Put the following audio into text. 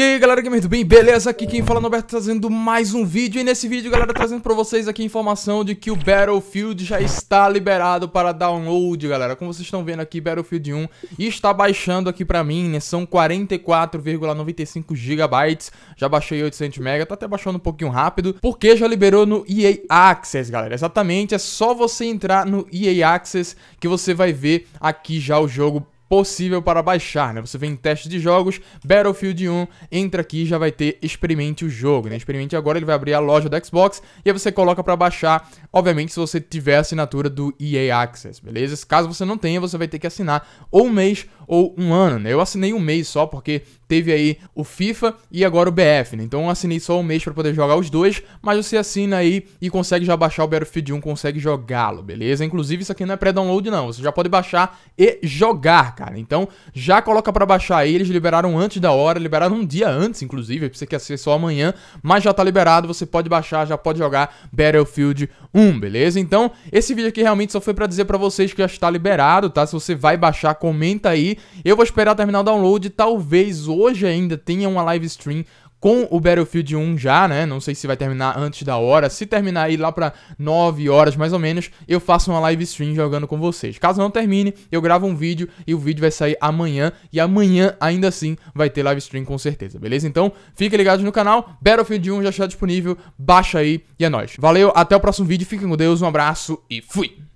E aí galera, que muito é bem, beleza? Aqui quem fala é o Norberto trazendo mais um vídeo E nesse vídeo, galera, trazendo pra vocês aqui a informação de que o Battlefield já está liberado para download, galera Como vocês estão vendo aqui, Battlefield 1 está baixando aqui pra mim, né? São 44,95 GB Já baixei 800 MB, tá até baixando um pouquinho rápido Porque já liberou no EA Access, galera Exatamente, é só você entrar no EA Access que você vai ver aqui já o jogo possível para baixar, né? Você vem em teste de jogos, Battlefield 1, entra aqui já vai ter experimente o jogo, né? Experimente agora, ele vai abrir a loja da Xbox e aí você coloca para baixar, obviamente se você tiver assinatura do EA Access, beleza? Caso você não tenha, você vai ter que assinar ou um mês ou um ano, né? Eu assinei um mês só, porque teve aí o FIFA e agora o BF, né? Então eu assinei só um mês para poder jogar os dois, mas você assina aí e consegue já baixar o Battlefield 1, consegue jogá-lo, beleza? Inclusive isso aqui não é pré-download não, você já pode baixar e jogar, cara. Então já coloca para baixar aí, eles liberaram antes da hora, liberaram um dia antes, inclusive, pra você que assistir só amanhã, mas já tá liberado, você pode baixar, já pode jogar Battlefield 1, beleza? Então, esse vídeo aqui realmente só foi para dizer para vocês que já está liberado, tá? Se você vai baixar, comenta aí eu vou esperar terminar o download, talvez hoje ainda tenha uma live stream com o Battlefield 1 já, né? Não sei se vai terminar antes da hora. Se terminar aí lá para 9 horas mais ou menos, eu faço uma live stream jogando com vocês. Caso não termine, eu gravo um vídeo e o vídeo vai sair amanhã e amanhã ainda assim vai ter live stream com certeza, beleza? Então, fique ligado no canal. Battlefield 1 já está disponível. Baixa aí e é nóis. Valeu, até o próximo vídeo. Fiquem com Deus, um abraço e fui.